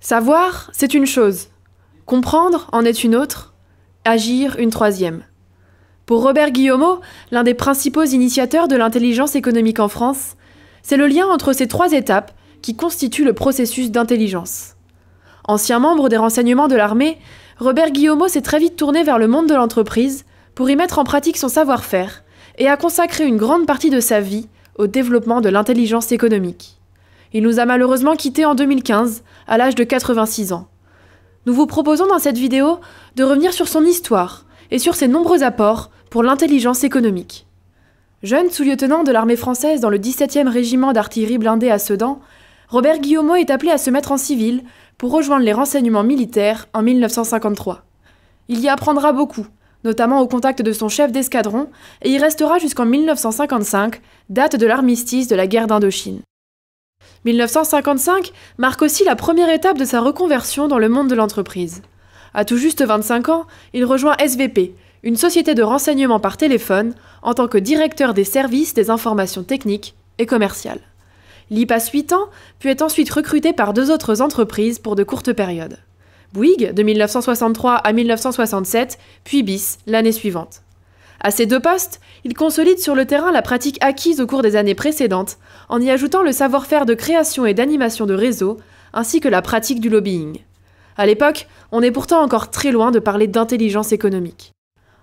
Savoir, c'est une chose. Comprendre en est une autre. Agir, une troisième. Pour Robert Guillaumeau, l'un des principaux initiateurs de l'intelligence économique en France, c'est le lien entre ces trois étapes qui constitue le processus d'intelligence. Ancien membre des renseignements de l'armée, Robert Guillaumeau s'est très vite tourné vers le monde de l'entreprise pour y mettre en pratique son savoir-faire et a consacré une grande partie de sa vie au développement de l'intelligence économique. Il nous a malheureusement quittés en 2015, à l'âge de 86 ans. Nous vous proposons dans cette vidéo de revenir sur son histoire et sur ses nombreux apports pour l'intelligence économique. Jeune sous-lieutenant de l'armée française dans le 17e régiment d'artillerie blindée à Sedan, Robert Guillaumeau est appelé à se mettre en civil pour rejoindre les renseignements militaires en 1953. Il y apprendra beaucoup, notamment au contact de son chef d'escadron, et y restera jusqu'en 1955, date de l'armistice de la guerre d'Indochine. 1955 marque aussi la première étape de sa reconversion dans le monde de l'entreprise. À tout juste 25 ans, il rejoint SVP, une société de renseignement par téléphone, en tant que directeur des services des informations techniques et commerciales. Il y passe 8 ans, puis est ensuite recruté par deux autres entreprises pour de courtes périodes. Bouygues de 1963 à 1967, puis BIS l'année suivante. À ces deux postes, il consolide sur le terrain la pratique acquise au cours des années précédentes, en y ajoutant le savoir-faire de création et d'animation de réseaux, ainsi que la pratique du lobbying. À l'époque, on est pourtant encore très loin de parler d'intelligence économique.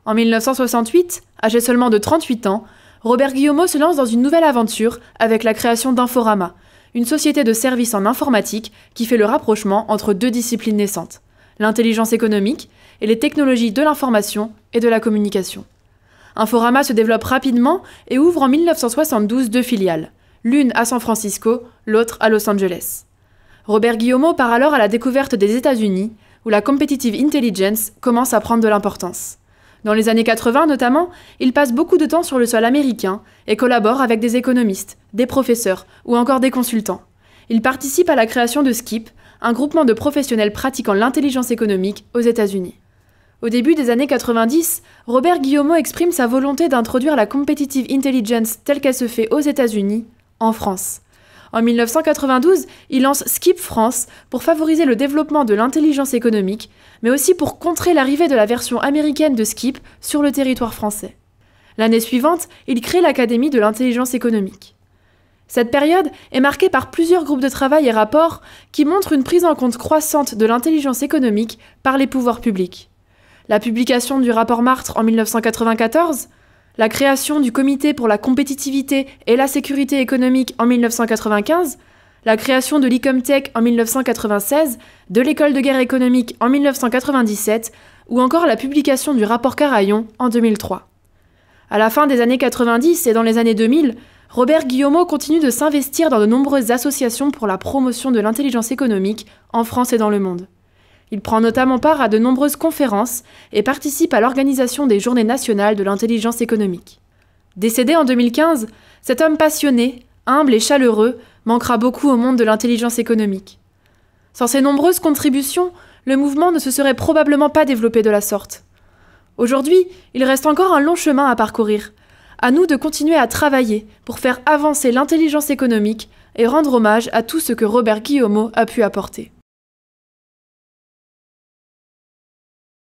En 1968, âgé seulement de 38 ans, Robert Guillaumeau se lance dans une nouvelle aventure avec la création d'Inforama, une société de services en informatique qui fait le rapprochement entre deux disciplines naissantes, l'intelligence économique et les technologies de l'information et de la communication. Inforama se développe rapidement et ouvre en 1972 deux filiales, l'une à San Francisco, l'autre à Los Angeles. Robert Guillaumeau part alors à la découverte des États-Unis, où la competitive intelligence commence à prendre de l'importance. Dans les années 80 notamment, il passe beaucoup de temps sur le sol américain et collabore avec des économistes, des professeurs ou encore des consultants. Il participe à la création de Skip, un groupement de professionnels pratiquant l'intelligence économique aux États-Unis. Au début des années 90, Robert Guillaumeau exprime sa volonté d'introduire la competitive intelligence telle qu'elle se fait aux États-Unis en France. En 1992, il lance Skip France pour favoriser le développement de l'intelligence économique, mais aussi pour contrer l'arrivée de la version américaine de Skip sur le territoire français. L'année suivante, il crée l'Académie de l'intelligence économique. Cette période est marquée par plusieurs groupes de travail et rapports qui montrent une prise en compte croissante de l'intelligence économique par les pouvoirs publics la publication du rapport Martre en 1994, la création du Comité pour la compétitivité et la sécurité économique en 1995, la création de l'ICOMTEC e en 1996, de l'école de guerre économique en 1997 ou encore la publication du rapport Carayon en 2003. À la fin des années 90 et dans les années 2000, Robert Guillaumeau continue de s'investir dans de nombreuses associations pour la promotion de l'intelligence économique en France et dans le monde. Il prend notamment part à de nombreuses conférences et participe à l'organisation des Journées nationales de l'intelligence économique. Décédé en 2015, cet homme passionné, humble et chaleureux manquera beaucoup au monde de l'intelligence économique. Sans ses nombreuses contributions, le mouvement ne se serait probablement pas développé de la sorte. Aujourd'hui, il reste encore un long chemin à parcourir. À nous de continuer à travailler pour faire avancer l'intelligence économique et rendre hommage à tout ce que Robert Guillaumeau a pu apporter.